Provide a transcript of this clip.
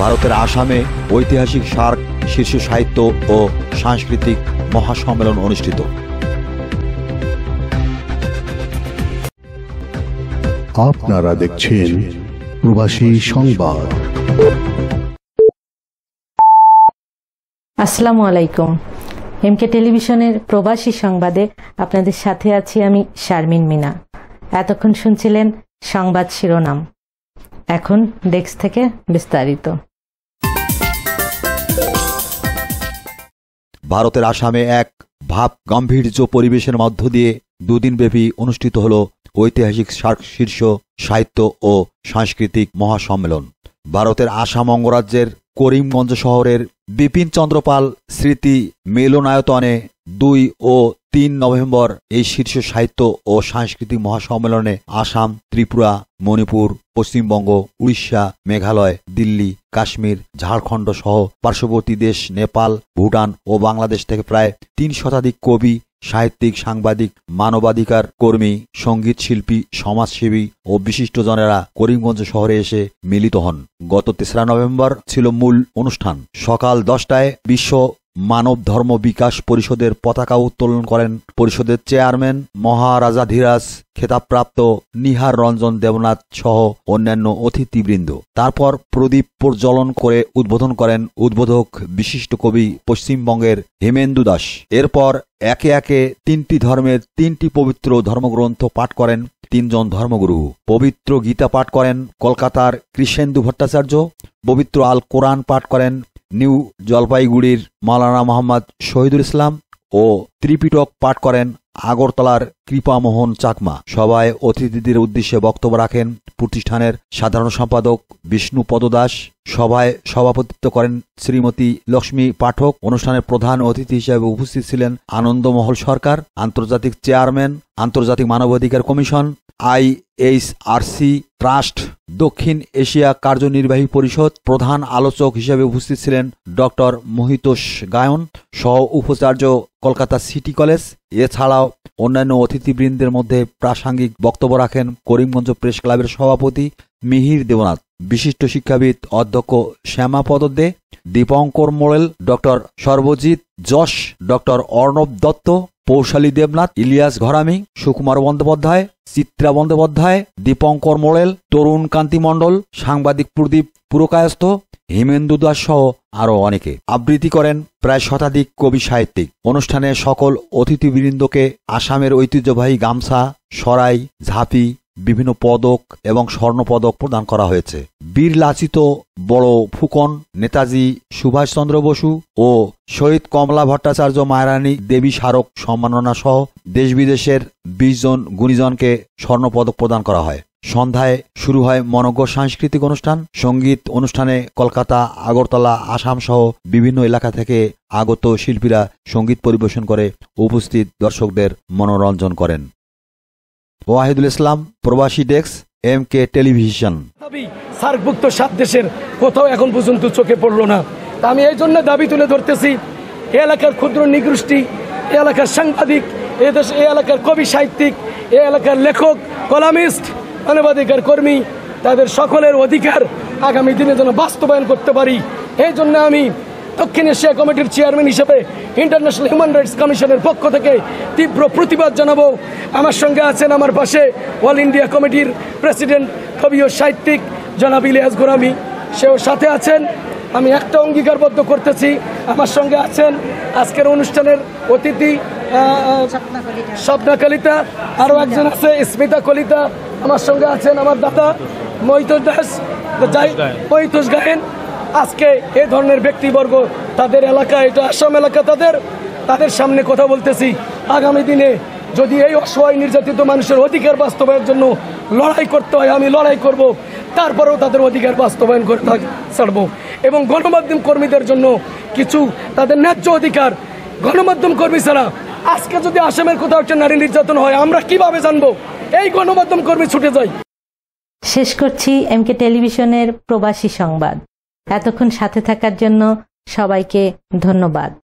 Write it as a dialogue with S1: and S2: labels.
S1: ভারতের আসামে ঐতিহাসিক সার্ক শীর্ষ সাহিত্য ও সাংস্কৃতিক মহাসম্মেলন অনুষ্ঠিত আপনারা দেখছেন প্রবাসী সংবাদ
S2: আসসালামু আলাইকুম এমকে টেলিভিশনের প্রবাসী সংবাদে আপনাদের সাথে আছি আমি শারমিন মিনা এতক্ষণ শুনছিলেন সংবাদ শিরোনাম এখন ডেক্স থেকে বিস্তারিত
S1: ভারতের আসামে এক ভাব গাম্ভীর্য পরিবেশের মধ্য দিয়ে দুদিন ব্যাপী অনুষ্ঠিত হল ঐতিহাসিক সার্ক শীর্ষ সাহিত্য ও সাংস্কৃতিক মহাসম্মেলন ভারতের আসাম অঙ্গরাজ্যের করিমগঞ্জ শহরের বিপিন চন্দ্রপাল স্মৃতি মেলনায়তনে দুই ও তিন নভেম্বর এই শীর্ষ সাহিত্য ও সাংস্কৃতিক মহাসম্মেলনে আসাম ত্রিপুরা মণিপুর পশ্চিমবঙ্গ উড়িষ্যা মেঘালয় দিল্লি কাশ্মীর ঝাড়খণ্ড সহ পার্শ্ববর্তী দেশ নেপাল ভুটান ও বাংলাদেশ থেকে প্রায় তিন শতাধিক কবি সাহিত্যিক সাংবাদিক মানবাধিকার কর্মী সঙ্গীত শিল্পী সমাজসেবী ও বিশিষ্টজনেরা করিমগঞ্জ শহরে এসে মিলিত হন গত তেসরা নভেম্বর ছিল মূল অনুষ্ঠান সকাল দশটায় বিশ্ব মানব ধর্ম বিকাশ পরিষদের পতাকা উত্তোলন করেন পরিষদের চেয়ারম্যান মহারাজাধিরাজ খেতাবপ্রাপ্ত নিহার রঞ্জন দেবনাথ সহ অন্যান্য অতিথিবৃন্দ তারপর প্রদীপ প্রজ্বলন করে উদ্বোধন করেন উদ্বোধক বিশিষ্ট কবি পশ্চিমবঙ্গের হেমেন্দু দাস এরপর একে একে তিনটি ধর্মের তিনটি পবিত্র ধর্মগ্রন্থ পাঠ করেন তিনজন ধর্মগুরু পবিত্র গীতা পাঠ করেন কলকাতার কৃষেন্দু ভট্টাচার্য পবিত্র আল কোরআন পাঠ করেন নিউ জলপাইগুড়ির মালানা মোহাম্মদ শহীদুল ইসলাম ও ত্রিপিটক পাঠ করেন আগরতলার কৃপামোহন চাকমা সভায় অতিথিদের উদ্দেশ্যে বক্তব্য রাখেন প্রতিষ্ঠানের সাধারণ সম্পাদক বিষ্ণু পদদাস সভায় সভাপতিত্ব করেন শ্রীমতী লক্ষ্মী পাঠক অনুষ্ঠানের প্রধান অতিথি হিসেবে উপস্থিত ছিলেন আনন্দমহল সরকার আন্তর্জাতিক চেয়ারম্যান আন্তর্জাতিক মানবাধিকার কমিশন সি ট্রাস্ট দক্ষিণ এশিয়া কার্যনির্বাহী পরিষদ প্রধান আলোচক হিসেবে উপস্থিত ছিলেন ডক্টর মহিতোষ গায়ন সহ উপাচার্য কলকাতা সিটি কলেজ এছাড়াও অন্যান্য অতিথিবৃন্দের মধ্যে প্রাসঙ্গিক বক্তব্য রাখেন করিমগঞ্জ প্রেস ক্লাবের সভাপতি মিহির দেবনাথ বিশিষ্ট শিক্ষাবিদ অধ্যক্ষ শ্যামাপদ দে দীপঙ্কর মোড়েল ডক্টর সর্বজিৎ যশ ডক্টর অর্ণব দত্ত পৌশালী দেবনাথ ইলিয়াস ঘরামি সুকুমার বন্দ্যোপাধ্যায় চিত্রা বন্দ্যোপাধ্যায় দীপঙ্কর মোড়েল তরুণ কান্তি মণ্ডল সাংবাদিক প্রদীপ পুরকায়স্থ হিমেন্দু দাস সহ আরও অনেকে আবৃত্তি করেন প্রায় শতাধিক কবি সাহিত্যিক অনুষ্ঠানে সকল অতিথিবৃন্দকে আসামের ঐতিহ্যবাহী গামছা সরাই ঝাঁপি বিভিন্ন পদক এবং স্বর্ণপদক প্রদান করা হয়েছে বীর লাচিত বড় ফুকন নেতাজি সুভাষচন্দ্র বসু ও শহীদ কমলা ভট্টাচার্য মায়ারানী দেবী স্মারক সম্মাননা সহ দেশ বিদেশের বিশ জন গুণীজনকে স্বর্ণপদক প্রদান করা হয় সন্ধ্যায় শুরু হয় মনজ্ঞ সাংস্কৃতিক অনুষ্ঠান সঙ্গীত অনুষ্ঠানে কলকাতা আগরতলা আসাম সহ বিভিন্ন এলাকা থেকে আগত শিল্পীরা সঙ্গীত পরিবেশন করে উপস্থিত দর্শকদের মনোরঞ্জন করেন ওয়াহিদুল ইসলাম প্রবাসী ডেস্ক এম কে টেলিভিশন সার্কভুক্ত সাত
S2: দেশের কোথাও এখন পর্যন্ত চোখে পড়ল না তা আমি এই জন্য দাবি তুলে ধরতেছি এ এলাকার ক্ষুদ্র নিকৃষ্টি এ এলাকার সাংবাদিক এ দেশ এ এলাকার কবি সাহিত্যিক এ এলাকার লেখক কলামিস্ট মানবাধিকার কর্মী তাদের সকলের অধিকার আগামী দিনে যেন বাস্তবায়ন করতে পারি এই জন্য আমি দক্ষিণ এশিয়া কমিটির চেয়ারম্যান হিসেবে ইন্টারন্যাশনাল হিউম্যান রাইটস কমিশনের পক্ষ থেকে তীব্র প্রতিবাদ জানাবো আমার সঙ্গে আছেন আমার পাশে অল ইন্ডিয়া কমিটির প্রেসিডেন্ট কবি ও সাহিত্যিক জনাব ইলিয়াস গোরামি সেও সাথে আছেন আমি একটা অঙ্গীকারবদ্ধ করতেছি আমার সঙ্গে আছেন আজকের অনুষ্ঠানের অতিথি স্বপ্না কলিতা আরও একজন আছে স্মিতা কলিতা আমার সঙ্গে আছেন আমার দাদা মহিতোষ দাস যাই মহিতোষ গায়েন আজকে এ ধরনের ব্যক্তিবর্গ তাদের এলাকা এটা আসাম এলাকা তাদের তাদের সামনে কথা বলতেছি আগামী দিনে যদি এই অসহায় নির্যাতিত মানুষের অধিকার বাস্তবায়নের জন্য লড়াই করতে হয় আমি লড়াই করব তারপরেও তাদের অধিকার বাস্তবায়ন করে ছাড়ব এবং গণমাধ্যম কর্মীদের জন্য কিছু তাদের ন্যায্য অধিকার গণমাধ্যম কর্মী ছাড়া আজকে যদি আসামের কোথাও একটা নারী নির্যাতন হয় আমরা কিভাবে জানবো এই গণমাধ্যম কর্মী ছুটে যাই শেষ করছি এমকে টেলিভিশনের প্রবাসী সংবাদ এতক্ষণ সাথে থাকার জন্য সবাইকে ধন্যবাদ